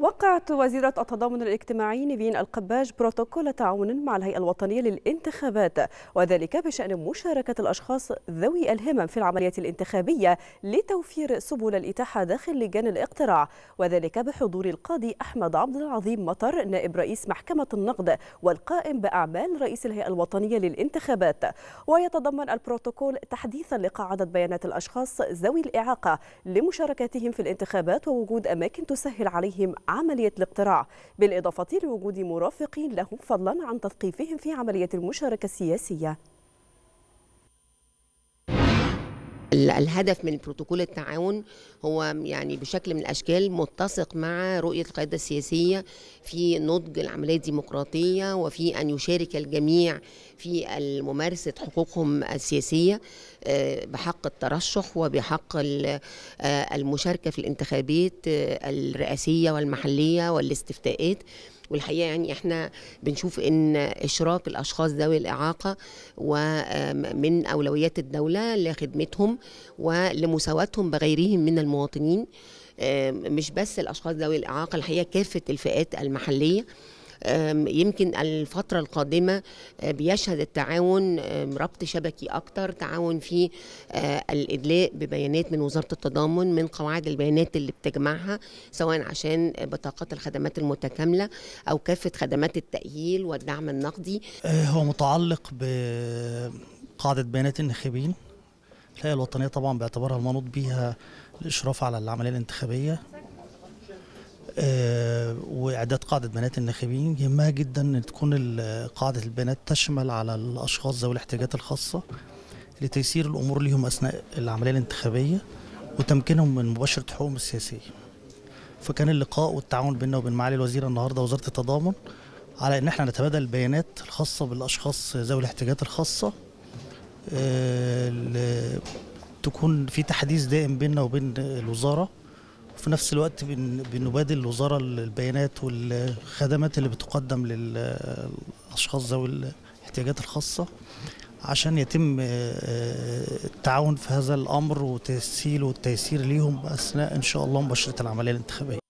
وقعت وزيرة التضامن الاجتماعي نيفين القباج بروتوكول تعاون مع الهيئة الوطنية للانتخابات وذلك بشأن مشاركة الأشخاص ذوي الهمم في العمليات الانتخابية لتوفير سبل الإتاحة داخل لجان الاقتراع وذلك بحضور القاضي أحمد عبد العظيم مطر نائب رئيس محكمة النقد والقائم بأعمال رئيس الهيئة الوطنية للانتخابات ويتضمن البروتوكول تحديثا لقاعدة بيانات الأشخاص ذوي الإعاقة لمشاركتهم في الانتخابات ووجود أماكن تسهل عليهم عملية الاقتراع بالإضافة لوجود مرافقين لهم فضلا عن تثقيفهم في عملية المشاركة السياسية الهدف من بروتوكول التعاون هو يعني بشكل من الاشكال متسق مع رؤيه القياده السياسيه في نضج العمليه الديمقراطيه وفي ان يشارك الجميع في ممارسه حقوقهم السياسيه آه، بحق الترشح وبحق آه، المشاركه في الانتخابات آه، الرئاسيه والمحليه والاستفتاءات والحقيقه يعني احنا بنشوف ان اشراك الاشخاص ذوي الاعاقه ومن اولويات الدوله لخدمتهم ولمساواتهم بغيرهم من المواطنين مش بس الاشخاص ذوي الاعاقه الحقيقه كافه الفئات المحليه يمكن الفترة القادمة أه، بيشهد التعاون ربط شبكي أكتر تعاون في أه، الإدلاء ببيانات من وزارة التضامن من قواعد البيانات اللي بتجمعها سواء عشان بطاقات الخدمات المتكاملة أو كافة خدمات التأهيل والدعم النقدي أه، هو متعلق بقاعدة بيانات الناخبين الهيئة الوطنية طبعا باعتبارها المنوط بيها الإشراف على العملية الانتخابية آه، واعداد قاعده بنات الناخبين يهمها جدا ان تكون قاعده البنات تشمل على الاشخاص ذوي الاحتياجات الخاصه لتيسير الامور ليهم اثناء العمليه الانتخابيه وتمكينهم من مباشره حقوقهم السياسيه. فكان اللقاء والتعاون بيننا وبين معالي الوزير النهارده وزاره التضامن على ان احنا نتبادل البيانات الخاصه بالاشخاص ذوي الاحتياجات الخاصه آه، تكون في تحديث دائم بيننا وبين الوزاره وفي نفس الوقت بنبادل الوزاره البيانات والخدمات اللي بتقدم للاشخاص ذوي الاحتياجات الخاصه عشان يتم آه، آه، التعاون في هذا الامر وتسهيل والتيسير ليهم اثناء ان شاء الله مباشره العمليه الانتخابيه